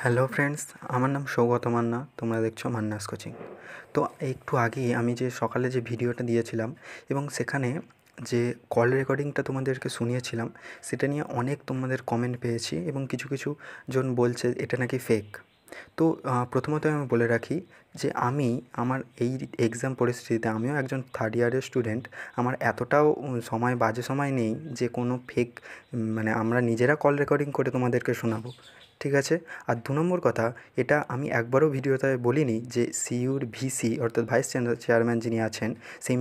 hello friends আমার নাম সৌগত মান্না তোমরা দেখছো মান্নাস কোচিং তো একটু আগেই আমি যে সকালে যে ভিডিওটা দিয়েছিলাম এবং সেখানে যে কল রেকর্ডিংটা তোমাদেরকে শুনিয়েছিলাম সেটা নিয়ে অনেক তোমাদের কমেন্ট পেয়েছি এবং কিছু কিছু জন বলছে এটা নাকি ফেক তো প্রথমত আমি বলে রাখি যে আমি আমার এই এক্সাম পরিস্থিতিতে আমিও একজন থার্ড ইয়ারের স্টুডেন্ট আমার এতটাও সময় বাজে সময় নেই যে কোনো ফেক মানে আমরা নিজেরা কল রেকর্ডিং করে তোমাদেরকে শোনাবো ঠিক আছে আর দু নম্বর কথা এটা আমি একবারও ভিডিওতে বলিনি যে সিইউর ভিসি অর্থাৎ ভাইস চেয়ারম্যান যিনি আছেন সেই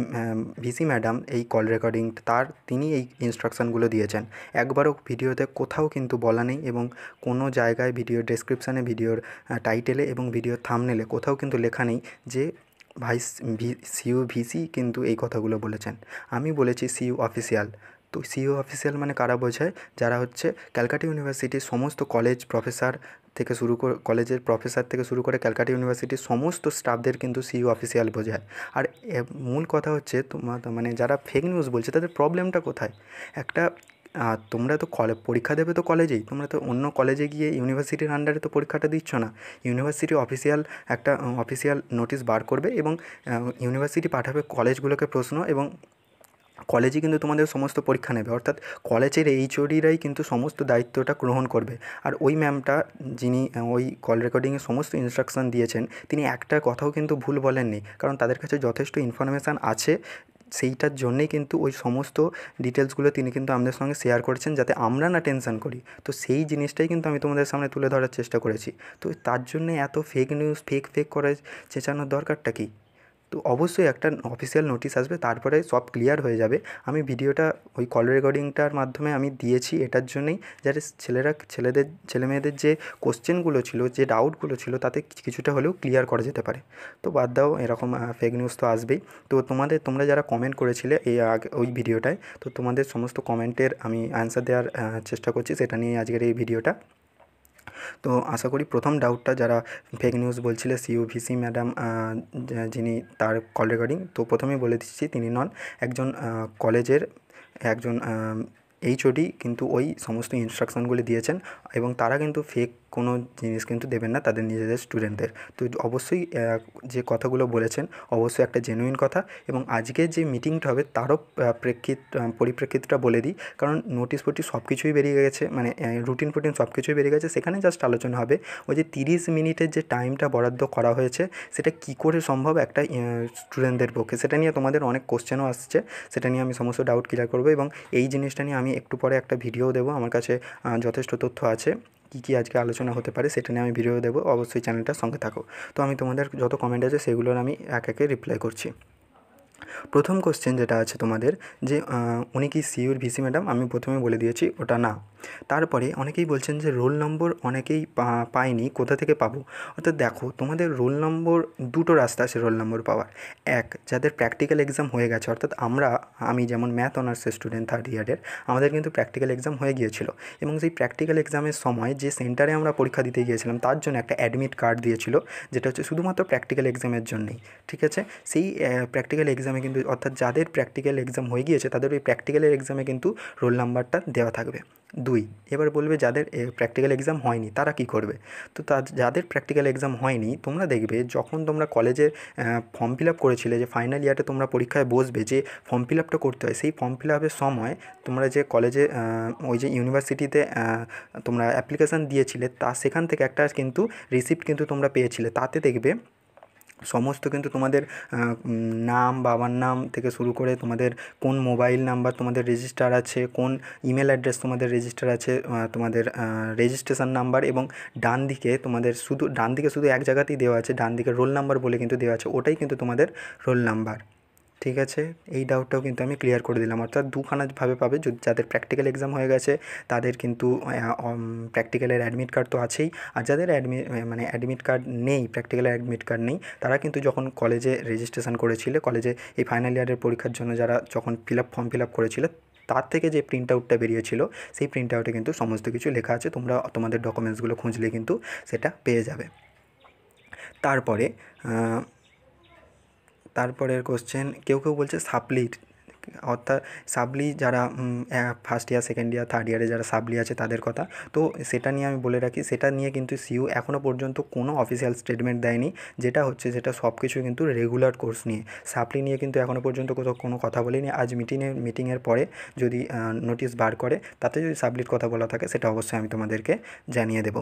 ভিসি ম্যাডাম এই কল রেকর্ডিং তার তিনি এই ইনস্ট্রাকশানগুলো দিয়েছেন একবারও ভিডিওতে কোথাও কিন্তু বলা নেই এবং কোনো জায়গায় ভিডিও ডেসক্রিপশানে ভিডিওর টাইটেলে এবং ভিডিওর থামনেলে কোথাও কিন্তু লেখা নেই যে ভাইস ভি সিইউ ভিসি কিন্তু এই কথাগুলো বলেছেন আমি বলেছি সিইউ অফিসিয়াল তো সিও অফিসিয়াল e মানে কারা বোঝায় যারা হচ্ছে ক্যালকাটা ইউনিভার্সিটির সমস্ত কলেজ প্রফেসর থেকে শুরু করে কলেজের প্রফেসর থেকে শুরু করে ক্যালকাটা ইউনিভার্সিটির সমস্ত স্টাফদের কিন্তু সিইও অফিসিয়াল e বোঝায় আর মূল কথা হচ্ছে তোমার মানে যারা ফেক নিউজ বলছে তাদের প্রবলেমটা কোথায় একটা তোমরা তো কলে পরীক্ষা দেবে তো কলেজেই তোমরা তো অন্য কলেজে গিয়ে ইউনিভার্সিটির আন্ডারে তো পরীক্ষাটা দিচ্ছ না ইউনিভার্সিটি অফিসিয়াল একটা অফিসিয়াল নোটিশ বার করবে এবং ইউনিভার্সিটি পাঠাবে কলেজগুলোকে প্রশ্ন এবং কলেজে কিন্তু তোমাদের সমস্ত পরীক্ষা নেবে অর্থাৎ কলেজের এইচওডিরাই কিন্তু সমস্ত দায়িত্বটা গ্রহণ করবে আর ওই ম্যামটা যিনি ওই কল রেকর্ডিংয়ে সমস্ত ইনস্ট্রাকশান দিয়েছেন তিনি একটা কথাও কিন্তু ভুল বলেননি কারণ তাদের কাছে যথেষ্ট ইনফরমেশান আছে সেইটার জন্যেই কিন্তু ওই সমস্ত ডিটেলসগুলো তিনি কিন্তু আমাদের সঙ্গে শেয়ার করেছেন যাতে আমরা না টেনশন করি তো সেই জিনিসটাই কিন্তু আমি তোমাদের সামনে তুলে ধরার চেষ্টা করেছি তো তার জন্য এত ফেক নিউজ ফেক ফেক করে চেঁচানোর দরকারটা কী তো অবশ্যই একটা অফিসিয়াল নোটিশ আসবে তারপরে সব ক্লিয়ার হয়ে যাবে আমি ভিডিওটা ওই কল রেকর্ডিংটার মাধ্যমে আমি দিয়েছি এটার জন্যই যাতে ছেলেরা ছেলেদের ছেলেমেয়েদের যে কোশ্চেনগুলো ছিল যে ডাউটগুলো ছিল তাতে কিছুটা হলেও ক্লিয়ার করা যেতে পারে তো বাদ দাও এরকম ফেক নিউজ তো আসবেই তো তোমাদের তোমরা যারা কমেন্ট করেছিলে এই আগে ওই ভিডিওটায় তো তোমাদের সমস্ত কমেন্টের আমি অ্যান্সার দেওয়ার চেষ্টা করছি সেটা নিয়ে আজকের এই ভিডিওটা তো আশা করি প্রথম ডাউটটা যারা ফেক নিউজ বলছিলে ভিসি ম্যাডাম যিনি তার কল রেকর্ডিং তো প্রথমেই বলে দিচ্ছি তিনি নন একজন কলেজের একজন এইচওডি কিন্তু ওই সমস্ত ইনস্ট্রাকশনগুলি দিয়েছেন এবং তারা কিন্তু ফেক কোনো জিনিস কিন্তু দেবেন না তাদের নিজেদের স্টুডেন্টদের তো অবশ্যই যে কথাগুলো বলেছেন অবশ্যই একটা জেনুইন কথা এবং আজকে যে মিটিংটা হবে তারও প্রেক্ষিত পরিপ্রেক্ষিতটা বলে দিই কারণ নোটিশ ফোটিস সব কিছুই বেরিয়ে গেছে মানে রুটিন ফুটিন সব কিছুই বেরিয়ে গেছে সেখানে জাস্ট আলোচনা হবে ওই যে তিরিশ মিনিটের যে টাইমটা বরাদ্দ করা হয়েছে সেটা কি করে সম্ভব একটা স্টুডেন্টদের পক্ষে সেটা নিয়ে তোমাদের অনেক কোশ্চেনও আসছে সেটা নিয়ে আমি সমস্ত ডাউট ক্লিয়ার করবো এবং এই জিনিসটা নিয়ে আমি একটু পরে একটা ভিডিও দেবো আমার কাছে যথেষ্ট তথ্য আছে কী কী আজকে আলোচনা হতে পারে সেটা নিয়ে আমি ভিডিও দেবো অবশ্যই চ্যানেলটার সঙ্গে থাকো তো আমি তোমাদের যত কমেন্ট আছে সেগুলোর আমি এক একে রিপ্লাই করছি প্রথম কোশ্চেন যেটা আছে তোমাদের যে উনি কি সিইউর ভিসি ম্যাডাম আমি প্রথমে বলে দিয়েছি ওটা না তারপরে অনেকেই বলছেন যে রোল নম্বর অনেকেই পায়নি কোথা থেকে পাবো অর্থাৎ দেখো তোমাদের রোল নম্বর দুটো রাস্তা আছে রোল নম্বর পাওয়ার এক যাদের প্র্যাকটিক্যাল এক্সাম হয়ে গেছে অর্থাৎ আমরা আমি যেমন ম্যাথ অনার্সের স্টুডেন্ট থার্ড ইয়ারের আমাদের কিন্তু প্র্যাকটিক্যাল এক্সাম হয়ে গিয়েছিল এবং সেই প্র্যাকটিক্যাল এক্সামের সময় যে সেন্টারে আমরা পরীক্ষা দিতে গিয়েছিলাম তার জন্য একটা অ্যাডমিট কার্ড দিয়েছিল যেটা হচ্ছে শুধুমাত্র প্র্যাকটিক্যাল এক্সামের জন্যই ঠিক আছে সেই প্র্যাকটিক্যাল এক্সামে কিন্তু অর্থাৎ যাদের প্র্যাকটিক্যাল এক্সাম হয়ে গিয়েছে তাদের ওই প্র্যাকটিক্যালের এক্সামে কিন্তু রোল নাম্বারটা দেওয়া থাকবে দুই এবার বলবে যাদের প্র্যাকটিক্যাল এক্সাম হয়নি তারা কি করবে তো তা যাদের প্র্যাকটিক্যাল এক্সাম হয়নি তোমরা দেখবে যখন তোমরা কলেজে ফর্ম ফিল আপ করেছিলে যে ফাইনাল ইয়ারে তোমরা পরীক্ষায় বসবে যে ফর্ম ফিল আপটা করতে হয় সেই ফর্ম ফিল আপের সময় তোমরা যে কলেজে ওই যে ইউনিভার্সিটিতে তোমরা অ্যাপ্লিকেশান দিয়েছিলে তা সেখান থেকে একটা কিন্তু রিসিপ্ট কিন্তু তোমরা পেয়েছিলে তাতে দেখবে সমস্ত কিন্তু তোমাদের নাম বাবার নাম থেকে শুরু করে তোমাদের কোন মোবাইল নাম্বার তোমাদের রেজিস্টার আছে কোন ইমেল অ্যাড্রেস তোমাদের রেজিস্টার আছে তোমাদের রেজিস্ট্রেশন নাম্বার এবং ডান দিকে তোমাদের শুধু ডান দিকে শুধু এক জায়গাতেই দেওয়া আছে ডান দিকে রোল নাম্বার বলে কিন্তু দেওয়া আছে ওটাই কিন্তু তোমাদের রোল নাম্বার ঠিক আছে এই ডাউটটাও কিন্তু আমি ক্লিয়ার করে দিলাম অর্থাৎ দুখানাভাবে পাবে যদি যাদের প্র্যাকটিক্যাল এক্সাম হয়ে গেছে তাদের কিন্তু প্র্যাকটিক্যালের অ্যাডমিট কার্ড তো আছেই আর যাদের অ্যাডমিট মানে অ্যাডমিট কার্ড নেই প্র্যাকটিক্যালের অ্যাডমিট কার্ড নেই তারা কিন্তু যখন কলেজে রেজিস্ট্রেশন করেছিল কলেজে এই ফাইনাল ইয়ারের পরীক্ষার জন্য যারা যখন fill up form fill up করেছিল তার থেকে যে প্রিন্ট আউটটা বেরিয়েছিল সেই প্রিন্ট আউটে কিন্তু সমস্ত কিছু লেখা আছে তোমরা তোমাদের ডকুমেন্টসগুলো খুঁজলে কিন্তু সেটা পেয়ে যাবে তারপরে তারপরের কোশ্চেন কেউ কেউ বলছে সাপ্লির অর্থাৎ সাবলি যারা first year second year third ইয়ারে যারা সাবলি আছে তাদের কথা তো সেটা নিয়ে আমি বলে রাখি সেটা নিয়ে কিন্তু সিউ e এখনও পর্যন্ত কোনো অফিসিয়াল স্টেটমেন্ট দেয়নি যেটা হচ্ছে যেটা সব কিছু কিন্তু রেগুলার কোর্স নিয়ে সাপ্লি নিয়ে কিন্তু এখনও পর্যন্ত কোথাও কোনো কথা বলেনি আজ মিটিংয়ের মিটিংয়ের পরে যদি নোটিশ বার করে তাতে যদি সাবলির কথা বলা থাকে সেটা অবশ্যই আমি তোমাদেরকে জানিয়ে দেব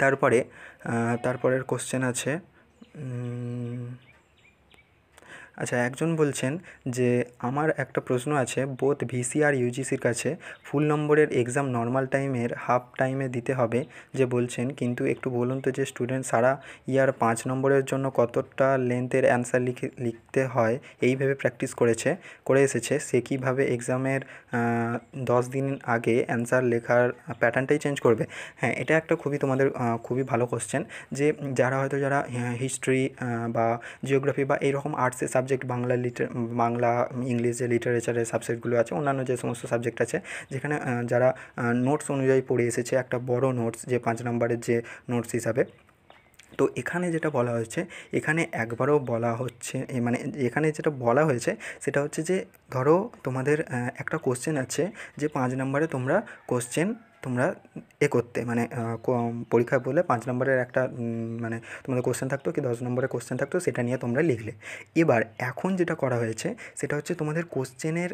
তারপরে তারপরের কোশ্চেন আছে আচ্ছা একজন বলছেন যে আমার একটা প্রশ্ন আছে বোথ ভিসি আর ইউজিসির কাছে ফুল নম্বরের এক্সাম নর্মাল টাইমের হাফ টাইমে দিতে হবে যে বলছেন কিন্তু একটু বলুন তো যে স্টুডেন্ট সারা ইয়ার পাঁচ নম্বরের জন্য কতটা লেন্থের অ্যান্সার লিখে লিখতে হয় এইভাবে প্র্যাকটিস করেছে করে এসেছে সে কীভাবে এক্সামের দশ দিন আগে অ্যান্সার লেখার প্যাটার্নটাই চেঞ্জ করবে হ্যাঁ এটা একটা খুবই তোমাদের খুবই ভালো কোশ্চেন যে যারা হয়তো যারা হিস্ট্রি বা জিওগ্রাফি বা এইরকম আর্টসের সাবজেক্ট সাবজেক্ট বাংলা লিটার বাংলা ইংলিশে লিটারেচারের সাবজেক্টগুলো আছে অন্যান্য যে সমস্ত সাবজেক্ট আছে যেখানে যারা নোটস অনুযায়ী পড়ে এসেছে একটা বড় নোটস যে পাঁচ নম্বরের যে নোটস হিসাবে তো এখানে যেটা বলা হয়েছে এখানে একবারও বলা হচ্ছে মানে এখানে যেটা বলা হয়েছে সেটা হচ্ছে যে ধরো তোমাদের একটা কোশ্চেন আছে যে পাঁচ নম্বরে তোমরা কোশ্চেন তোমরা এ করতে মানে পরীক্ষা বলে পাঁচ নম্বরের একটা মানে তোমাদের কোশ্চেন থাকতো কি দশ নম্বরের কোশ্চেন থাকতো সেটা নিয়ে তোমরা লিখলে এবার এখন যেটা করা হয়েছে সেটা হচ্ছে তোমাদের কোশ্চেনের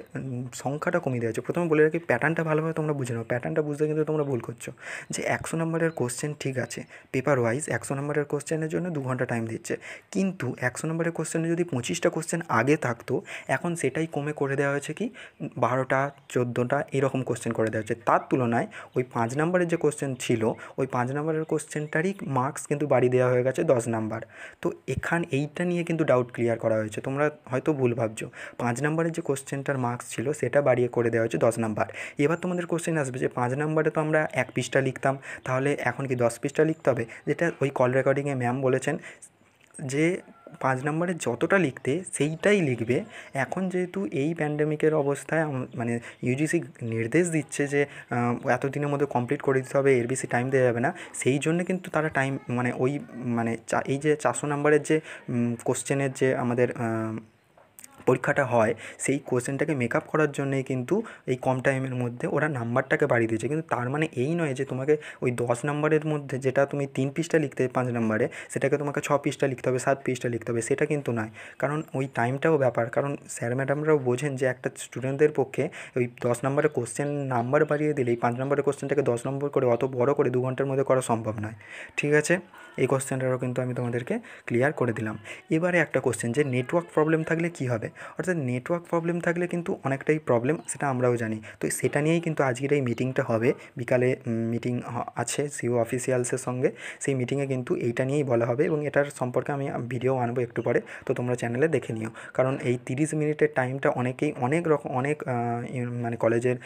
সংখ্যাটা কমিয়ে দেওয়া হয়েছে প্রথমে বলে রাখি প্যাটার্নটা ভালোভাবে তোমরা বুঝে নাও প্যাটার্নটা বুঝতে কিন্তু তোমরা ভুল করছো যে একশো নম্বরের কোশ্চেন ঠিক আছে পেপার ওয়াইজ একশো নম্বরের কোশ্চেনের জন্য দু ঘন্টা টাইম দিচ্ছে কিন্তু একশো নম্বরের কোশ্চেনে যদি পঁচিশটা কোশ্চেন আগে থাকতো এখন সেটাই কমে করে দেওয়া হয়েছে কি বারোটা চোদ্দোটা এরকম কোশ্চেন করে দেওয়া হচ্ছে তার তুলনায় ওই পাঁচ নাম্বারের যে কোশ্চেন ছিল ওই পাঁচ নাম্বারের কোশ্চেনটারই মার্কস কিন্তু বাড়ি দেওয়া হয়ে গেছে দশ নাম্বার তো এখান এইটা নিয়ে কিন্তু ডাউট ক্লিয়ার করা হয়েছে তোমরা হয়তো ভুল ভাবছো পাঁচ নাম্বারের যে কোশ্চেনটার মার্কস ছিল সেটা বাড়িয়ে করে দেওয়া হয়েছে দশ নাম্বার এবার তোমাদের কোশ্চেন আসবে যে পাঁচ নাম্বারে তো আমরা এক পিসটা লিখতাম তাহলে এখন কি দশ পিসটা লিখতে হবে যেটা ওই কল রেকর্ডিংয়ে ম্যাম বলেছেন যে পাঁচ নম্বরে যতটা লিখতে সেইটাই লিখবে এখন যেহেতু এই প্যান্ডেমিকের অবস্থায় মানে ইউজিসি নির্দেশ দিচ্ছে যে এতদিনের মধ্যে কমপ্লিট করে দিতে হবে এর বেশি টাইম দেওয়া যাবে না সেই জন্য কিন্তু তারা টাইম মানে ওই মানে এই যে চারশো নম্বরের যে কোশ্চেনের যে আমাদের পরীক্ষাটা হয় সেই কোয়েশ্চেনটাকে মেক আপ করার জন্যেই কিন্তু এই কম টাইমের মধ্যে ওরা নাম্বারটাকে বাড়িয়ে দিয়েছে কিন্তু তার মানে এই নয় যে তোমাকে ওই দশ নম্বরের মধ্যে যেটা তুমি তিন পিসটা লিখতে পাঁচ নম্বরে সেটাকে তোমাকে ছ পিসটা লিখতে হবে সাত পিসটা লিখতে হবে সেটা কিন্তু নয় কারণ ওই টাইমটাও ব্যাপার কারণ স্যার ম্যাডামরাও বোঝেন যে একটা স্টুডেন্টদের পক্ষে ওই দশ নম্বরের কোশ্চেন নাম্বার বাড়িয়ে দিলে এই পাঁচ নম্বরের কোশ্চেনটাকে দশ নম্বর করে অত বড় করে দু ঘন্টার মধ্যে করা সম্ভব নয় ঠিক আছে এই কোশ্চেনটারও কিন্তু আমি তোমাদেরকে ক্লিয়ার করে দিলাম এবারে একটা কোশ্চেন যে নেটওয়ার্ক প্রবলেম থাকলে কি হবে অর্থাৎ নেটওয়ার্ক প্রবলেম থাকলে কিন্তু অনেকটাই প্রবলেম সেটা আমরাও জানি তো সেটা নিয়েই কিন্তু আজকের এই মিটিংটা হবে বিকালে মিটিং আছে সিও অফিসিয়ালসের e সঙ্গে সেই মিটিংয়ে কিন্তু এইটা নিয়েই বলা হবে এবং এটার সম্পর্কে আমি ভিডিও আনবো একটু পরে তো তোমরা চ্যানেলে দেখে নিও কারণ এই তিরিশ মিনিটের টাইমটা অনেকেই অনেক রকম অনেক মানে কলেজের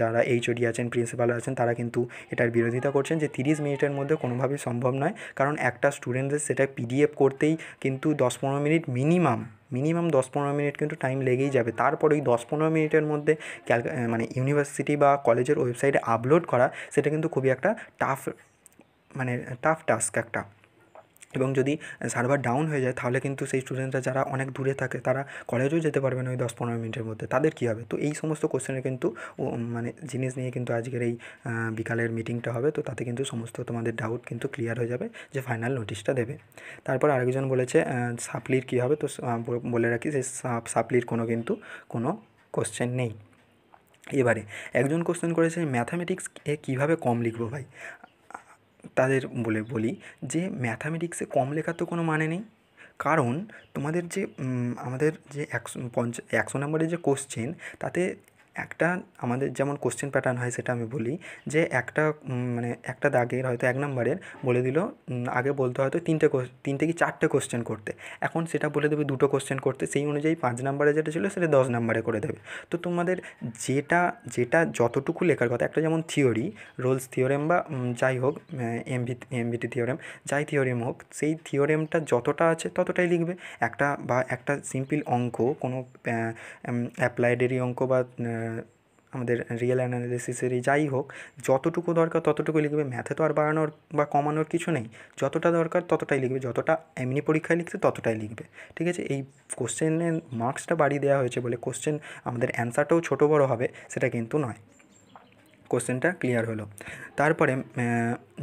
যারা এইচওডি আছেন প্রিন্সিপাল আছেন তারা কিন্তু এটার বিরোধিতা করছেন যে তিরিশ মিনিটের মধ্যে কোনোভাবেই সম্ভব নয় কারণ একটা স্টুডেন্টদের সেটা পিডিএফ করতেই কিন্তু দশ পনেরো মিনিট মিনিমাম মিনিমাম দশ পনেরো মিনিট কিন্তু টাইম লেগেই যাবে তারপর ওই দশ পনেরো মিনিটের মধ্যে মানে ইউনিভার্সিটি বা কলেজের ওয়েবসাইটে আপলোড করা সেটা কিন্তু খুবই একটা টাফ মানে টাফ টাস্ক একটা এবং যদি সার্ভার ডাউন হয়ে যায় তাহলে কিন্তু সেই স্টুডেন্টরা যারা অনেক দূরে থাকে তারা কলেজেও যেতে পারবে না ওই দশ পনেরো মিনিটের মধ্যে তাদের কী হবে তো এই সমস্ত কোশ্চেনের কিন্তু মানে জিনিস নিয়ে কিন্তু আজকের এই বিকালের মিটিংটা হবে তো তাতে কিন্তু সমস্ত তোমাদের ডাউট কিন্তু ক্লিয়ার হয়ে যাবে যে ফাইনাল নোটিশটা দেবে তারপর আরেকজন বলেছে সাপ্লির কী হবে তো বলে রাখি যে সাপ্লির কোনো কিন্তু কোনো কোশ্চেন নেই এবারে একজন কোশ্চেন করেছে ম্যাথামেটিক্স এ কীভাবে কম লিখবো ভাই তাদের বলে বলি যে ম্যাথামেটিক্সে কম লেখা তো কোনো মানে নেই কারণ তোমাদের যে আমাদের যে একশো পঞ্চা একশো নম্বরের যে কোশ্চেন তাতে একটা আমাদের যেমন কোশ্চেন প্যাটার্ন হয় সেটা আমি বলি যে একটা মানে একটা দাগের হয়তো এক নম্বরের বলে দিল আগে বলতে হয়তো তিনটে তিনটে কি চারটে কোশ্চেন করতে এখন সেটা বলে দেবে দুটো কোশ্চেন করতে সেই অনুযায়ী পাঁচ নম্বরে যেটা ছিল সেটা দশ নম্বরে করে দেবে তো তোমাদের যেটা যেটা যতটুকু লেখার কথা একটা যেমন থিওরি রোলস থিওরেম বা যাই হোক এমভি এমভিটি থিওরেম যাই থিওরেম হোক সেই থিওরেমটা যতটা আছে ততটাই লিখবে একটা বা একটা সিম্পল অঙ্ক কোনো অ্যাপ্লাইডেরই অঙ্ক বা আমাদের রিয়েল অ্যানালিসিসেরই যাই হোক যতটুকু দরকার ততটুকু লিখবে ম্যাথে তো আর বাড়ানোর বা কমানোর কিছু নেই যতটা দরকার ততটাই লিখবে যতটা এমনি পরীক্ষায় লিখতে ততটাই লিখবে ঠিক আছে এই কোশ্চেনের মার্কসটা বাড়িয়ে দেওয়া হয়েছে বলে কোশ্চেন আমাদের অ্যান্সারটাও ছোটো বড় হবে সেটা কিন্তু নয় কোশ্চেনটা ক্লিয়ার হলো তারপরে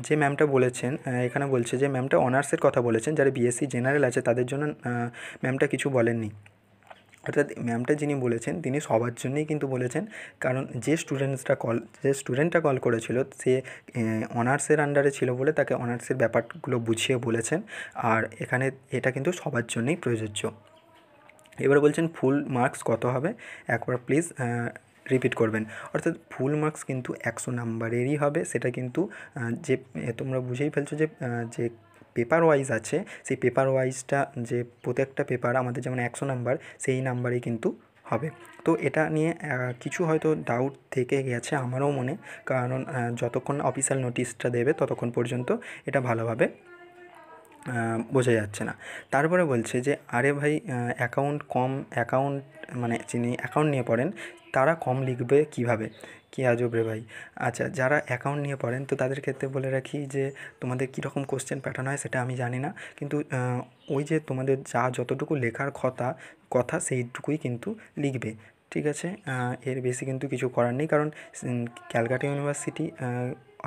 যে ম্যামটা বলেছেন এখানে বলছে যে ম্যামটা অনার্সের কথা বলেছেন যারা বিএসসি জেনারেল আছে তাদের জন্য ম্যামটা কিছু বলেননি অর্থাৎ ম্যামটা যিনি বলেছেন তিনি সবার জন্যেই কিন্তু বলেছেন কারণ যে স্টুডেন্টসরা কল যে স্টুডেন্টটা কল করেছিল সে অনার্সের আন্ডারে ছিল বলে তাকে অনার্সের ব্যাপারগুলো বুঝিয়ে বলেছেন আর এখানে এটা কিন্তু সবার জন্যেই প্রযোজ্য এবার বলছেন ফুল মার্কস কত হবে একবার প্লিজ রিপিট করবেন অর্থাৎ ফুল মার্কস কিন্তু একশো নাম্বারেরই হবে সেটা কিন্তু যে তোমরা বুঝেই ফেলছো যে যে পেপার ওয়াইজ আছে সেই পেপার ওয়াইজটা যে প্রত্যেকটা পেপার আমাদের যেমন একশো নাম্বার সেই নাম্বারেই কিন্তু হবে তো এটা নিয়ে কিছু হয়তো ডাউট থেকে গেছে আমারও মনে কারণ যতক্ষণ অফিসিয়াল নোটিশটা দেবে ততক্ষণ পর্যন্ত এটা ভালোভাবে বোঝা যাচ্ছে না তারপরে বলছে যে আরে ভাই অ্যাকাউন্ট কম অ্যাকাউন্ট মানে যিনি অ্যাকাউন্ট নিয়ে পড়েন তারা কম লিখবে কীভাবে কি আজব রে ভাই আচ্ছা যারা অ্যাকাউন্ট নিয়ে পড়েন তো তাদের ক্ষেত্রে বলে রাখি যে তোমাদের কীরকম কোশ্চেন প্যাটার্ন হয় সেটা আমি জানি না কিন্তু ওই যে তোমাদের যা যতটুকু লেখার কথা কথা সেইটুকুই কিন্তু লিখবে ঠিক আছে এর বেশি কিন্তু কিছু করার নেই কারণ ক্যালকাটা ইউনিভার্সিটি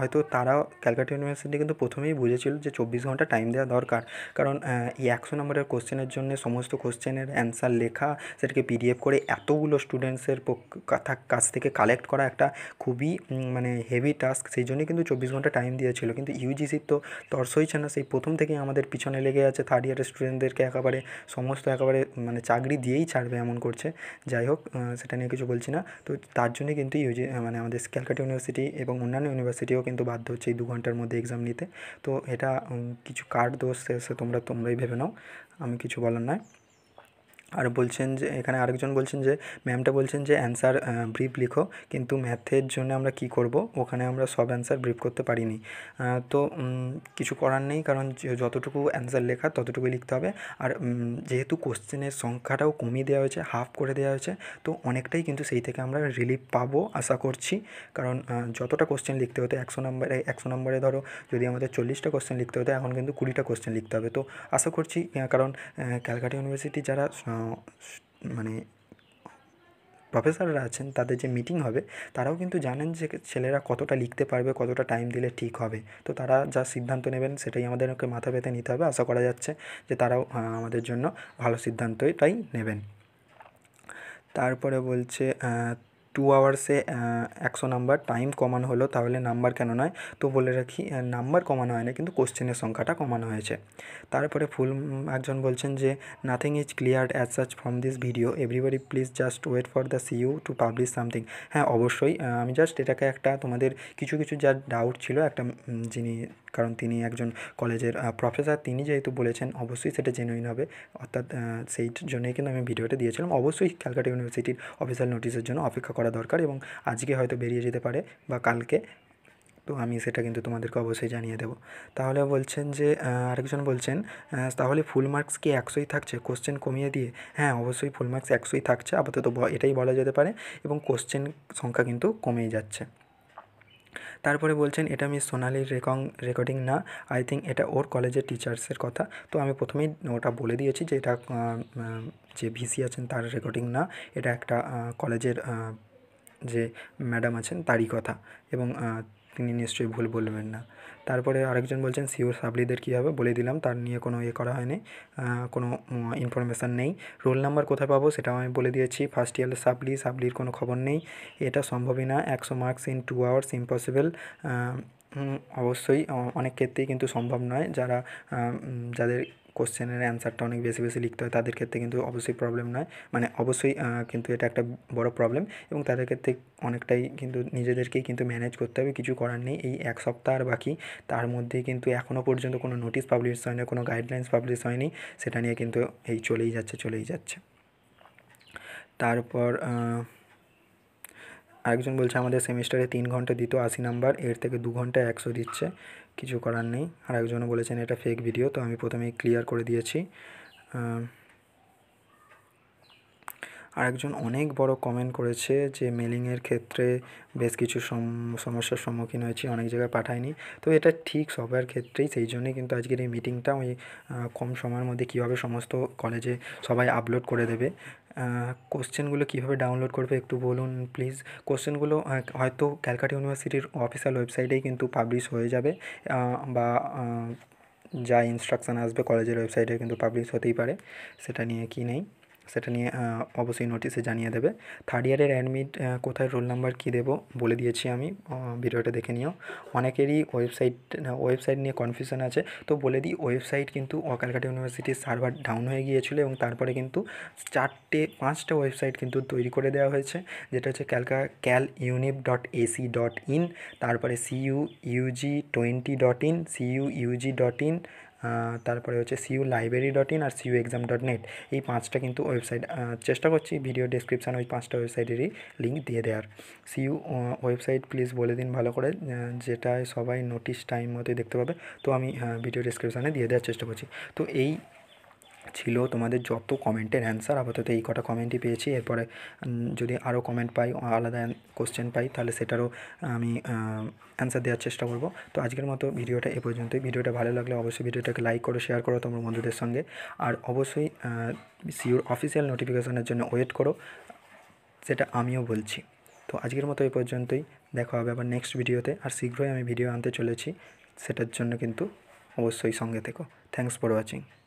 হয়তো তারাও ক্যালকাটা ইউনিভার্সিটি কিন্তু প্রথমেই বুঝেছিল যে চব্বিশ ঘন্টা টাইম দেওয়া দরকার কারণ এই একশো নম্বরের কোশ্চেনের জন্য সমস্ত কোশ্চেনের অ্যান্সার লেখা সেটাকে পিডিএফ করে এতগুলো স্টুডেন্টসের কাছ থেকে কালেক্ট করা একটা খুবই মানে হেভি টাস্ক সেই জন্যই কিন্তু চব্বিশ ঘন্টা টাইম দিয়েছিল কিন্তু ইউজিসির তো তর্স হয়েছে না সেই প্রথম থেকেই আমাদের পিছনে লেগে আছে থার্ড ইয়ারের স্টুডেন্টদেরকে একেবারে সমস্ত একেবারে মানে চাকরি দিয়েই ছাড়বে এমন করছে যাই হোক সেটা নিয়ে কিছু বলছি না তো তার জন্যই কিন্তু ইউজি মানে আমাদের ক্যালকাটা ইউনিভার্সিটি এবং অন্যান্য ইউনিভার্সিটিও কিন্তু বাধ্য হচ্ছে এই দু ঘন্টার মধ্যে এক্সাম নিতে তো এটা কিছু কার্ড দোষ সে তোমরা তোমরাই ভেবে নাও আমি কিছু বলার নয় আর বলছেন যে এখানে আরেকজন বলছেন যে ম্যামটা বলছেন যে অ্যান্সার ব্রিফ লিখো কিন্তু ম্যাথের জন্য আমরা কি করব ওখানে আমরা সব অ্যান্সার ব্রিফ করতে পারিনি তো কিছু করার নেই কারণ যতটুকু অ্যান্সার লেখা ততটুকুই লিখতে হবে আর যেহেতু কোশ্চেনের সংখ্যাটাও কমিয়ে দেওয়া হয়েছে হাফ করে দেওয়া হয়েছে তো অনেকটাই কিন্তু সেই থেকে আমরা রিলিফ পাবো আশা করছি কারণ যতটা কোশ্চেন লিখতে হতো একশো নম্বরে একশো নম্বরে ধরো যদি আমাদের চল্লিশটা কোশ্চেন লিখতে হতো এখন কিন্তু কুড়িটা কোশ্চেন লিখতে হবে তো আশা করছি কারণ ক্যালকাটা ইউনিভার্সিটি যারা মানে প্রফেসররা আছেন তাদের যে মিটিং হবে তারাও কিন্তু জানেন যে ছেলেরা কতটা লিখতে পারবে কতটা টাইম দিলে ঠিক হবে তো তারা যা সিদ্ধান্ত নেবেন সেটাই আমাদেরকে মাথা পেতে নিতে হবে আশা করা যাচ্ছে যে তারাও আমাদের জন্য ভালো সিদ্ধান্তটাই নেবেন তারপরে বলছে টু আওয়ার্সে একশো নাম্বার টাইম কমানো হলো তাহলে নাম্বার কেন নয় তো বলে রাখি নাম্বার কমানো হয় না কিন্তু কোশ্চেনের সংখ্যাটা কমানো হয়েছে তারপরে ফুল একজন বলছেন যে nothing is clear as such from this video everybody please just wait for the C U to publish something হ্যাঁ অবশ্যই আমি জাস্ট এটাকে একটা তোমাদের কিছু কিছু যা ডাউট ছিল একটা যিনি কারণ তিনি একজন কলেজের প্রফেসর তিনি যেহেতু বলেছেন অবশ্যই সেটা জেনুইন হবে অর্থাৎ সেই জন্যই কিন্তু আমি ভিডিওটা দিয়েছিলাম অবশ্যই ক্যালকাটা ইউনিভার্সিটির অফিসিয়াল নোটিশের জন্য অপেক্ষা করা দরকার এবং আজকে হয়তো বেরিয়ে যেতে পারে বা কালকে তো আমি সেটা কিন্তু তোমাদেরকে অবশ্যই জানিয়ে দেবো তাহলে বলছেন যে আরেকজন বলছেন তাহলে ফুল মার্কস কি একশোই থাকছে কোশ্চেন কমিয়ে দিয়ে হ্যাঁ অবশ্যই ফুল মার্কস একশোই থাকছে আপাতত এটাই বলা যেতে পারে এবং কোশ্চেন সংখ্যা কিন্তু কমেই যাচ্ছে তারপরে বলছেন এটা মিস সোনালির রেকং রেকর্ডিং না আই থিঙ্ক এটা ওর কলেজের টিচার্সের কথা তো আমি প্রথমেই ওটা বলে দিয়েছি যে এটা যে ভিসি আছেন তার রেকর্ডিং না এটা একটা কলেজের যে ম্যাডাম আছেন তারই কথা এবং তিনি নিশ্চয়ই ভুল বলবেন না তারপরে আরেকজন বলছেন সিওর সাবলিদের কী হবে বলে দিলাম তার নিয়ে কোনো ইয়ে করা হয়নি কোনো ইনফরমেশান নেই রোল নাম্বার কোথায় পাবো সেটাও আমি বলে দিয়েছি ফার্স্ট ইয়ারের সাবলি সাবলির কোনো খবর নেই এটা সম্ভবই না একশো marks in two hours impossible অবশ্যই অনেক ক্ষেত্রেই কিন্তু সম্ভব নয় যারা যাদের কোশ্চেনের অ্যান্সারটা অনেক বেশি বেশি লিখতে হয় তাদের ক্ষেত্রে কিন্তু অবশ্যই প্রবলেম নয় মানে অবশ্যই কিন্তু এটা একটা বড় প্রবলেম এবং তাদের ক্ষেত্রে অনেকটাই কিন্তু নিজেদেরকেই কিন্তু ম্যানেজ করতে হবে কিছু করার নেই এই এক সপ্তাহ আর বাকি তার মধ্যে কিন্তু এখনও পর্যন্ত কোনো নোটিশ পাবলিশ হয় না কোনো গাইডলাইন্স পাবলিশ হয়নি সেটা নিয়ে কিন্তু এই চলেই যাচ্ছে চলেই যাচ্ছে তারপর আরেকজন বলছে আমাদের সেমিস্টারে তিন ঘন্টা দিত আশি নাম্বার এর থেকে দু ঘন্টা একশো দিচ্ছে কিছু করার নেই আর একজনও বলেছেন এটা ফেক ভিডিও তো আমি প্রথমেই ক্লিয়ার করে দিয়েছি আরেকজন অনেক বড় কমেন্ট করেছে যে মেলিংয়ের ক্ষেত্রে বেশ কিছু সমস্যার সম্মুখীন হয়েছি অনেক জায়গায় পাঠায়নি তো এটা ঠিক সবার ক্ষেত্রেই সেই জন্যই কিন্তু আজকের এই মিটিংটা ওই কম সময়ের মধ্যে কীভাবে সমস্ত কলেজে সবাই আপলোড করে দেবে কোশ্চেনগুলো কীভাবে ডাউনলোড করবে একটু বলুন প্লিজ কোশ্চেনগুলো হয়তো ক্যালকাটা ইউনিভার্সিটির অফিসিয়াল ওয়েবসাইটেই কিন্তু পাবলিশ হয়ে যাবে বা যা ইনস্ট্রাকশান আসবে কলেজের ওয়েবসাইটে কিন্তু পাবলিশ হতেই পারে সেটা নিয়ে কী নেই সেটা নিয়ে অবশ্যই নোটিশে জানিয়ে দেবে থার্ড ইয়ারের অ্যাডমিট কোথায় রোল নাম্বার কী দেবো বলে দিয়েছি আমি ভিডিওটা দেখে নিও অনেকেরই ওয়েবসাইট ওয়েবসাইট নিয়ে কনফিউশন আছে তো বলে দিই ওয়েবসাইট কিন্তু কলকাতা ইউনিভার্সিটির সার্ভার ডাউন হয়ে গিয়েছিলো এবং তারপরে কিন্তু চারটে পাঁচটা ওয়েবসাইট কিন্তু তৈরি করে দেওয়া হয়েছে যেটা হচ্ছে ক্যালকা caluniv dot AC dot in তারপরে CU UG twenty dot in CU UG dot in তারপরে হচ্ছে সিইউ লাইব্রেরি ডট ইন আর সিইউ এক্সাম ডট নেট এই পাঁচটা কিন্তু ওয়েবসাইট চেষ্টা করছি ভিডিও ডিসক্রিপশান ওই পাঁচটা ওয়েবসাইটেরই লিঙ্ক দিয়ে দেওয়ার সিইউ ওয়েবসাইট প্লিজ বলে দিন ভালো করে যেটায় সবাই নোটিশ টাইম মতোই দেখতে পাবে তো আমি ভিডিও ডিসক্রিপশানে দিয়ে দেওয়ার চেষ্টা করছি তো এই ছিল তোমাদের যত কমেন্টের অ্যান্সার আপাতত এই কটা কমেন্টই পেয়েছি এরপরে যদি আরও কমেন্ট পাই আলাদা কোশ্চেন পাই তাহলে সেটারও আমি অ্যান্সার দেওয়ার চেষ্টা করব তো আজকের মতো ভিডিওটা এ পর্যন্তই ভিডিওটা ভালো লাগলে অবশ্যই ভিডিওটাকে লাইক করো শেয়ার করো তোমার বন্ধুদের সঙ্গে আর অবশ্যই সিওর অফিসিয়াল নোটিফিকেশনের জন্য ওয়েট করো সেটা আমিও বলছি তো আজকের মতো এ পর্যন্তই দেখা হবে আবার নেক্সট ভিডিওতে আর শীঘ্রই আমি ভিডিও আনতে চলেছি সেটার জন্য কিন্তু অবশ্যই সঙ্গে থেকো থ্যাংকস ফর ওয়াচিং